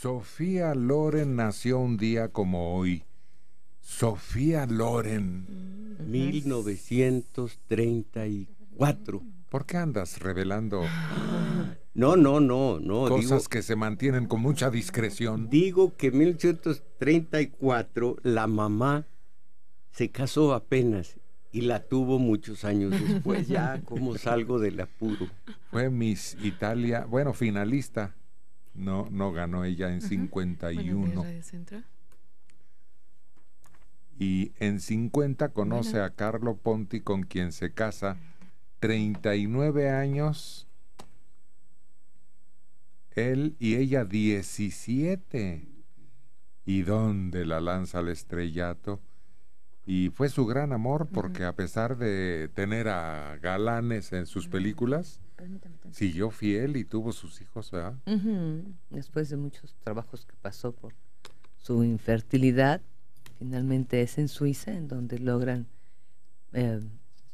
Sofía Loren nació un día como hoy. Sofía Loren. 1934. Mm, ¿Por qué andas revelando? No, no, no, no. Cosas que se mantienen con mucha discreción. Digo que en 1834 la mamá se casó apenas y la tuvo muchos años después. Ya, como salgo del apuro? Fue Miss Italia, bueno, finalista no, no ganó ella en 51. Y en 50 conoce a Carlo Ponti con quien se casa 39 años. Él y ella 17. ¿Y dónde la lanza al estrellato? y fue su gran amor porque a pesar de tener a galanes en sus películas, siguió fiel y tuvo sus hijos, ¿verdad? Después de muchos trabajos que pasó por su infertilidad, finalmente es en Suiza en donde logran eh,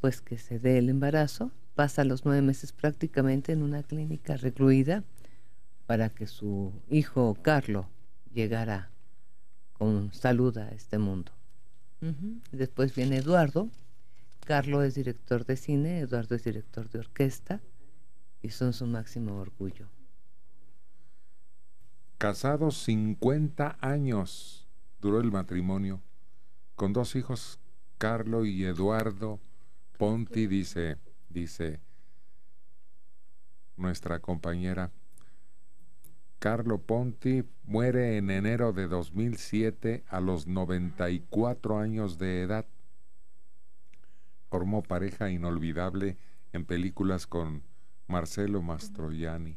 pues que se dé el embarazo. Pasa los nueve meses prácticamente en una clínica recluida para que su hijo Carlo llegara con salud a este mundo. Después viene Eduardo. Carlos es director de cine, Eduardo es director de orquesta y son su máximo orgullo. Casados 50 años duró el matrimonio, con dos hijos, Carlos y Eduardo. Ponti dice, dice nuestra compañera Carlo Ponti muere en enero de 2007 a los 94 años de edad. Formó pareja inolvidable en películas con Marcelo Mastroianni,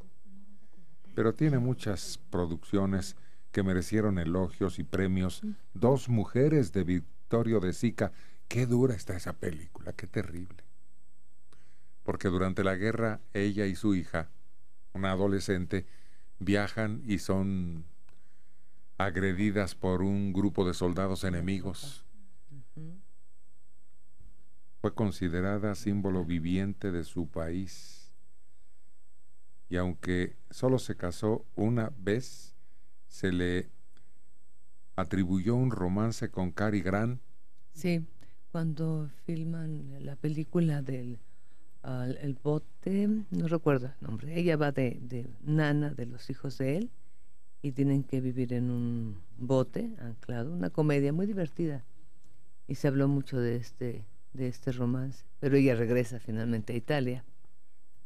pero tiene muchas producciones que merecieron elogios y premios. Dos mujeres de Victorio de Sica. Qué dura está esa película, qué terrible. Porque durante la guerra, ella y su hija, una adolescente, viajan y son agredidas por un grupo de soldados enemigos. Fue considerada símbolo viviente de su país y aunque solo se casó una vez, se le atribuyó un romance con Cary Grant. Sí, cuando filman la película del el bote, no recuerdo el nombre, ella va de, nana de los hijos de él y tienen que vivir en un bote anclado, una comedia muy divertida. Y se habló mucho de este, de este romance, pero ella regresa finalmente a Italia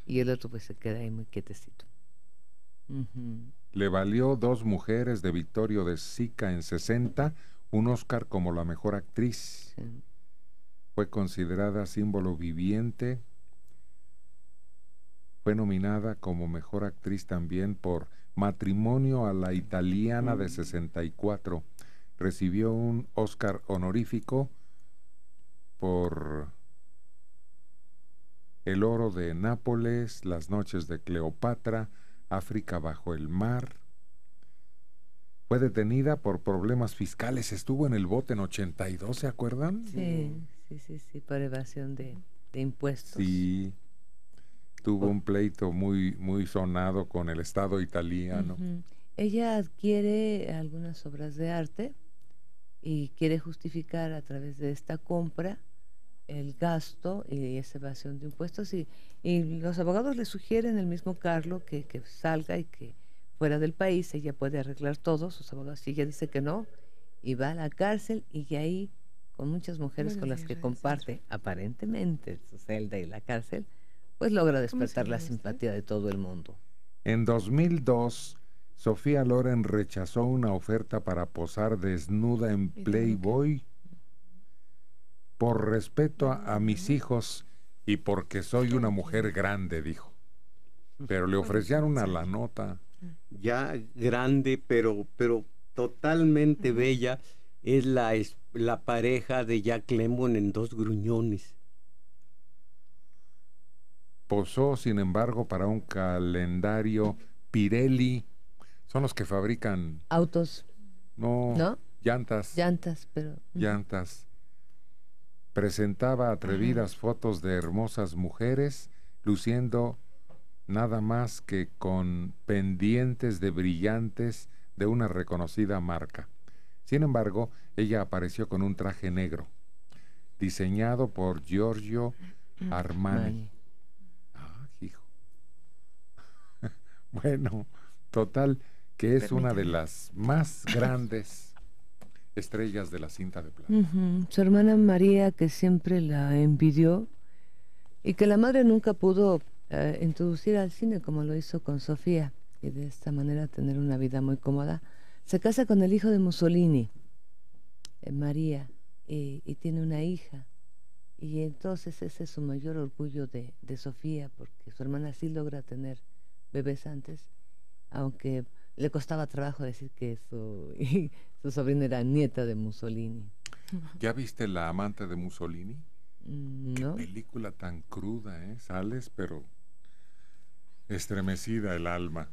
y el otro pues se queda ahí muy quietecito. Le valió dos mujeres de Vittorio de Sica en 60, un Oscar como la mejor actriz. Fue considerada símbolo viviente fue nominada como mejor actriz también por Matrimonio a la Italiana de 64. Mm. Recibió un Oscar honorífico por El Oro de Nápoles, Las Noches de Cleopatra, África bajo el mar. Fue detenida por problemas fiscales, estuvo en el bote en 82, ¿se acuerdan? Sí, sí, sí, sí, por evasión de, de impuestos. Sí, tuvo un pleito muy, muy sonado con el Estado italiano. Ella adquiere algunas obras de arte y quiere justificar a través de esta compra el gasto y esa evasión de impuestos y, los abogados le sugieren el mismo Carlo que, que, salga y que fuera del país ella puede arreglar todo, sus abogados y ella dice que no y va a la cárcel y ahí con muchas mujeres con las que comparte aparentemente su celda y la cárcel pues logra despertar la este? simpatía de todo el mundo. En 2002, Sofía Loren rechazó una oferta para posar desnuda en Playboy por respeto a, mis hijos y porque soy una mujer grande, dijo. Pero le ofrecieron a la nota. Ya grande, pero, pero totalmente bella, es la, es la pareja de Jack Lemmon en Dos Gruñones posó, sin embargo, para un calendario Pirelli. Son los que fabrican... Autos. No. ¿No? Llantas. Llantas, pero... Llantas. Presentaba atrevidas fotos de hermosas mujeres luciendo nada más que con pendientes de brillantes de una reconocida marca. Sin embargo, ella apareció con un traje negro, diseñado por Giorgio Armani. Bueno, total, que es una de las más grandes estrellas de la cinta de plata. Su hermana María, que siempre la envidió y que la madre nunca pudo eh, introducir al cine como lo hizo con Sofía y de esta manera tener una vida muy cómoda, se casa con el hijo de Mussolini, eh, María, y, tiene una hija. Y entonces ese es su mayor orgullo de Sofía, porque su hermana sí logra tener bebés antes, aunque le costaba trabajo decir que su, su sobrina era nieta de Mussolini. ¿Ya viste La amante de Mussolini? Mm, no. Qué película tan cruda, ¿eh? Sales, pero estremecida el alma.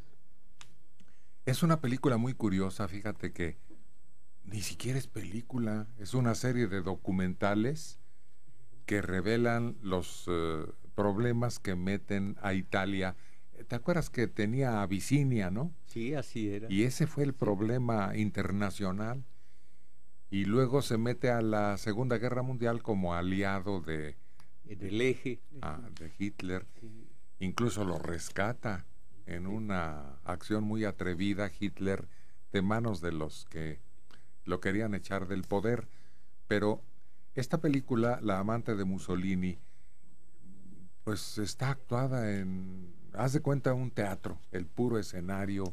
Es una película muy curiosa, fíjate que ni siquiera es película, es una serie de documentales que revelan los eh, problemas que meten a Italia ¿Te acuerdas que tenía Abisinia, no? Sí, así era. Y ese fue el problema internacional. Y luego se mete a la Segunda Guerra Mundial como aliado de... Eh, del eje. Ah, de Hitler. Incluso lo rescata en una acción muy atrevida Hitler de manos de los que lo querían echar del poder. Pero esta película, La amante de Mussolini, pues está actuada en haz de cuenta un teatro, el puro escenario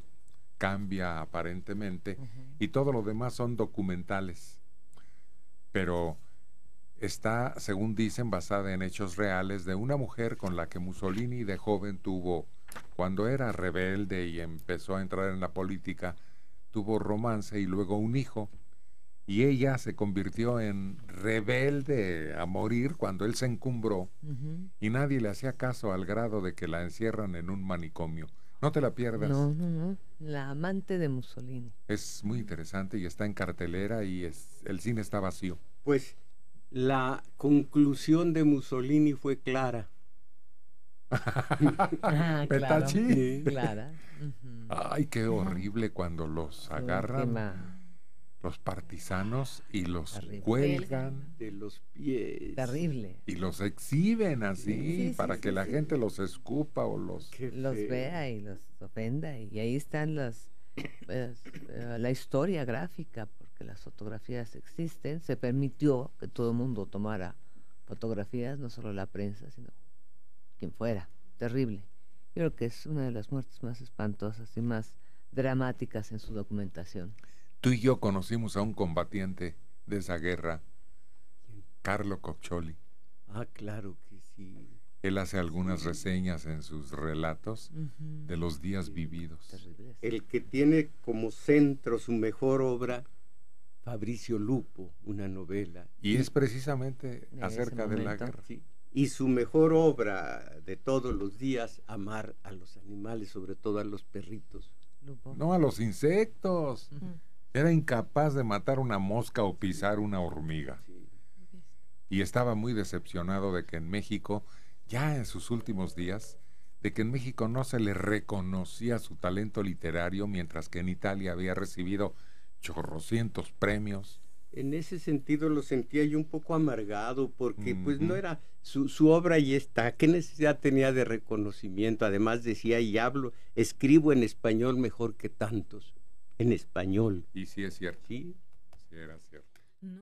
cambia aparentemente y todo lo demás son documentales. Pero está, según dicen, basada en hechos reales de una mujer con la que Mussolini de joven tuvo, cuando era rebelde y empezó a entrar en la política, tuvo romance y luego un hijo y ella se convirtió en rebelde a morir cuando él se encumbró y nadie le hacía caso al grado de que la encierran en un manicomio. No te la pierdas. No, no, no. La amante de Mussolini. Es muy interesante y está en cartelera y el cine está vacío. Pues la conclusión de Mussolini fue clara. ah, ah claro, clara. Ay, qué horrible cuando los agarran los partisanos y los cuelgan de los pies. Terrible. Y los exhiben así para que la gente los escupa o los... Los vea y los ofenda. Y ahí están las... Pues, eh, la historia gráfica, porque las fotografías existen, se permitió que todo el mundo tomara fotografías, no solo la prensa, sino quien fuera. Terrible. Yo creo que es una de las muertes más espantosas y más dramáticas en su documentación tú y yo conocimos a un combatiente de esa guerra, Carlo Coccioli. Ah, claro que sí. Él hace algunas reseñas en sus relatos de los días vividos. El que tiene como centro su mejor obra, Fabricio Lupo, una novela. Y es precisamente acerca de la guerra. Y su mejor obra de todos los días, amar a los animales, sobre todo a los perritos. No, a los insectos. Era incapaz de matar una mosca o pisar una hormiga. Y estaba muy decepcionado de que en México, ya en sus últimos días, de que en México no se le reconocía su talento literario, mientras que en Italia había recibido chorrocientos premios. En ese sentido lo sentía yo un poco amargado porque pues no era su, su, obra y está. ¿Qué necesidad tenía de reconocimiento? Además decía y hablo, escribo en español mejor que tantos en español. Y si es cierto. Sí era cierto.